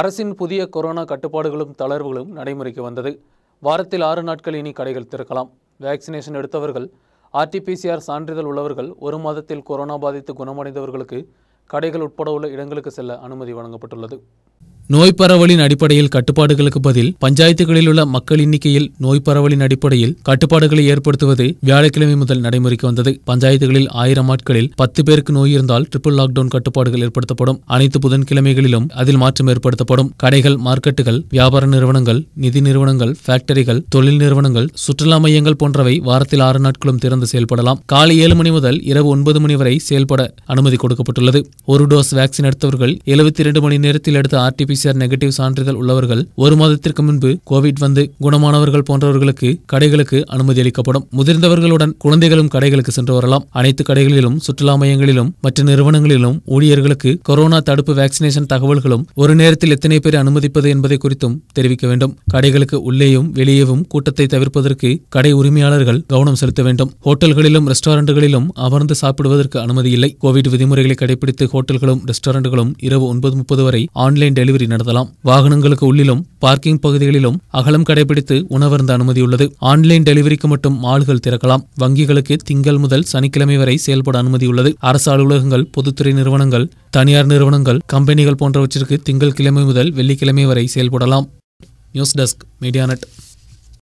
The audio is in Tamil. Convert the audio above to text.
அரசின் புதிய கொரோனா கட்டுப்பாடுகளும் தளர்வுகளும் நடைமுறைக்கு வந்தது வாரத்தில் ஆறு நாட்கள் இனி கடைகள் திறக்கலாம் வேக்சினேஷன் எடுத்தவர்கள் ஆர்டிபிசிஆர் சான்றிதழ் உள்ளவர்கள் ஒரு மாதத்தில் கொரோனா பாதித்து குணமடைந்தவர்களுக்கு கடைகள் உட்பட உள்ள இடங்களுக்கு செல்ல அனுமதி வழங்கப்பட்டுள்ளது நோய் பரவலின் அடிப்படையில் கட்டுப்பாடுகளுக்கு பதில் பஞ்சாயத்துகளில் உள்ள மக்கள் எண்ணிக்கையில் நோய் பரவலின் அடிப்படையில் கட்டுப்பாடுகளை ஏற்படுத்துவது வியாழக்கிழமை முதல் நடைமுறைக்கு வந்தது பஞ்சாயத்துகளில் ஆயிரம் ஆட்களில் பத்து பேருக்கு நோய் இருந்தால் ட்ரிபிள் லாக்டவுன் கட்டுப்பாடுகள் ஏற்படுத்தப்படும் அனைத்து புதன்கிழமைகளிலும் அதில் மாற்றம் ஏற்படுத்தப்படும் கடைகள் மார்க்கெட்டுகள் வியாபார நிறுவனங்கள் நிதி நிறுவனங்கள் ஃபேக்டரிகள் தொழில் நிறுவனங்கள் சுற்றுலா மையங்கள் போன்றவை வாரத்தில் ஆறு நாட்களும் திறந்து செயல்படலாம் காலை ஏழு மணி முதல் இரவு ஒன்பது மணி வரை செயல்பட அனுமதி கொடுக்கப்பட்டுள்ளது ஒரு டோஸ் வேக்சின் எடுத்தவர்கள் எழுபத்தி இரண்டு மணி நேரத்தில் எடுத்த ஆர்டிபிசி பிசிஆர் நெகட்டிவ் சான்றிதழ் உள்ளவர்கள் ஒரு மாதத்திற்கு முன்பு கோவிட் வந்து குணமானவர்கள் போன்றவர்களுக்கு கடைகளுக்கு அனுமதி அளிக்கப்படும் முதிர்ந்தவர்களுடன் குழந்தைகளும் கடைகளுக்கு சென்று வரலாம் அனைத்து கடைகளிலும் சுற்றுலா மையங்களிலும் மற்ற நிறுவனங்களிலும் ஊழியர்களுக்கு கொரோனா தடுப்பு வேக்சினேஷன் தகவல்களும் ஒரு நேரத்தில் எத்தனை பேர் அனுமதிப்பது என்பதை குறித்தும் தெரிவிக்க வேண்டும் கடைகளுக்கு உள்ளேயும் வெளியேவும் கூட்டத்தை தவிர்ப்பதற்கு கடை உரிமையாளர்கள் கவனம் செலுத்த வேண்டும் ஹோட்டல்களிலும் ரெஸ்டாரண்ட்டுகளிலும் அமர்ந்து சாப்பிடுவதற்கு அனுமதி இல்லை கோவிட் விதிமுறைகளை கடைபிடித்து ஹோட்டல்களும் ரெஸ்டாரண்ட்டுகளும் இரவு ஒன்பது முப்பது வரை ஆன்லைன் டெலிவரி நடத்தலாம் வாகனங்களுக்கு உள்ளிலும் பார்க்கிங் பகுதிகளிலும் அகலம் கடைபிடித்து உணவருந்த அனுமதியுள்ளது ஆன்லைன் டெலிவரிக்கு மட்டும் ஆள்கள் திறக்கலாம் வங்கிகளுக்கு திங்கள் முதல் சனிக்கிழமை வரை செயல்பட அனுமதியுள்ளது அரசு அலுவலகங்கள் பொதுத்துறை நிறுவனங்கள் தனியார் நிறுவனங்கள் கம்பெனிகள் போன்றவற்றிற்கு திங்கள் கிழமை முதல் வெள்ளிக்கிழமை வரை செயல்படலாம் நியூஸ் டெஸ்க் மீடியா நெட்